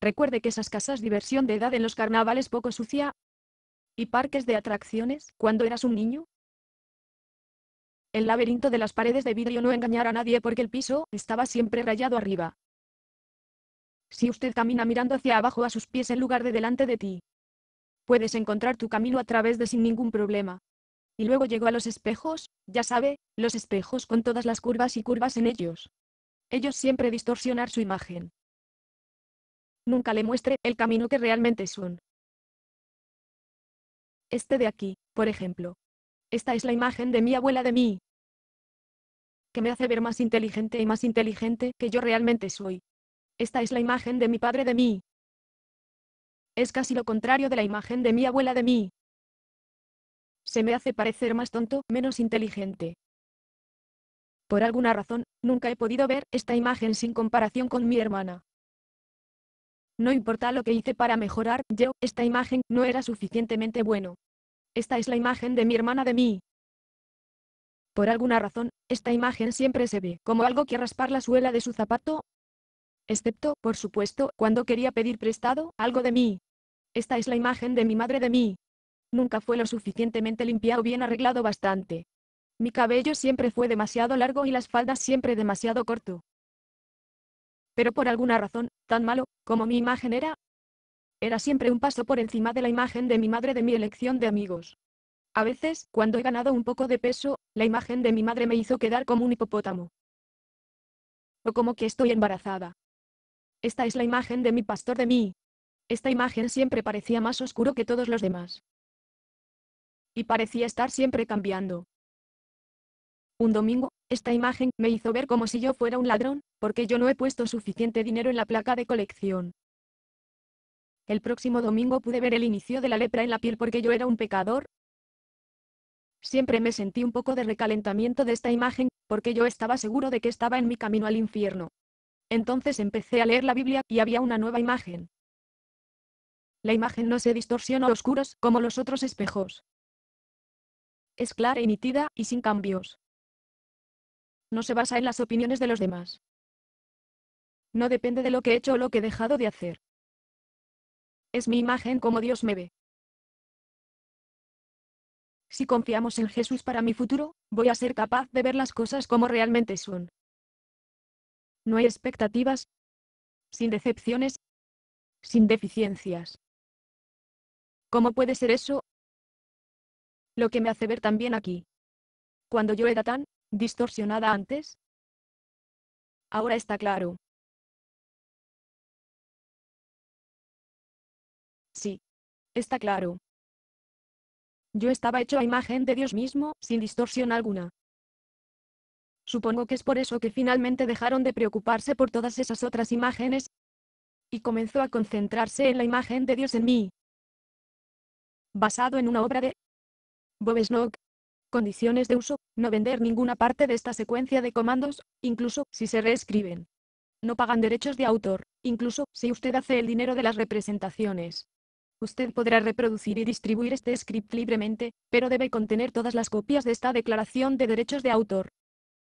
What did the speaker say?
Recuerde que esas casas diversión de edad en los carnavales poco sucia. ¿Y parques de atracciones cuando eras un niño? El laberinto de las paredes de vidrio no engañara a nadie porque el piso estaba siempre rayado arriba. Si usted camina mirando hacia abajo a sus pies en lugar de delante de ti, puedes encontrar tu camino a través de sin ningún problema. Y luego llegó a los espejos, ya sabe, los espejos con todas las curvas y curvas en ellos. Ellos siempre distorsionar su imagen nunca le muestre el camino que realmente son. Este de aquí, por ejemplo. Esta es la imagen de mi abuela de mí. Que me hace ver más inteligente y más inteligente que yo realmente soy. Esta es la imagen de mi padre de mí. Es casi lo contrario de la imagen de mi abuela de mí. Se me hace parecer más tonto, menos inteligente. Por alguna razón, nunca he podido ver esta imagen sin comparación con mi hermana. No importa lo que hice para mejorar, yo, esta imagen, no era suficientemente bueno. Esta es la imagen de mi hermana de mí. Por alguna razón, esta imagen siempre se ve como algo que raspar la suela de su zapato. Excepto, por supuesto, cuando quería pedir prestado algo de mí. Esta es la imagen de mi madre de mí. Nunca fue lo suficientemente limpia o bien arreglado bastante. Mi cabello siempre fue demasiado largo y las faldas siempre demasiado corto pero por alguna razón, tan malo, como mi imagen era, era siempre un paso por encima de la imagen de mi madre de mi elección de amigos. A veces, cuando he ganado un poco de peso, la imagen de mi madre me hizo quedar como un hipopótamo. O como que estoy embarazada. Esta es la imagen de mi pastor de mí. Esta imagen siempre parecía más oscuro que todos los demás. Y parecía estar siempre cambiando. Un domingo, esta imagen me hizo ver como si yo fuera un ladrón, porque yo no he puesto suficiente dinero en la placa de colección. El próximo domingo pude ver el inicio de la lepra en la piel porque yo era un pecador. Siempre me sentí un poco de recalentamiento de esta imagen, porque yo estaba seguro de que estaba en mi camino al infierno. Entonces empecé a leer la Biblia y había una nueva imagen. La imagen no se distorsiona a oscuros como los otros espejos. Es clara y nítida y sin cambios no se basa en las opiniones de los demás. No depende de lo que he hecho o lo que he dejado de hacer. Es mi imagen como Dios me ve. Si confiamos en Jesús para mi futuro, voy a ser capaz de ver las cosas como realmente son. No hay expectativas, sin decepciones, sin deficiencias. ¿Cómo puede ser eso? Lo que me hace ver también aquí. Cuando yo era tan, distorsionada antes? Ahora está claro. Sí. Está claro. Yo estaba hecho a imagen de Dios mismo, sin distorsión alguna. Supongo que es por eso que finalmente dejaron de preocuparse por todas esas otras imágenes, y comenzó a concentrarse en la imagen de Dios en mí. Basado en una obra de Bob Condiciones de uso, no vender ninguna parte de esta secuencia de comandos, incluso si se reescriben. No pagan derechos de autor, incluso si usted hace el dinero de las representaciones. Usted podrá reproducir y distribuir este script libremente, pero debe contener todas las copias de esta declaración de derechos de autor.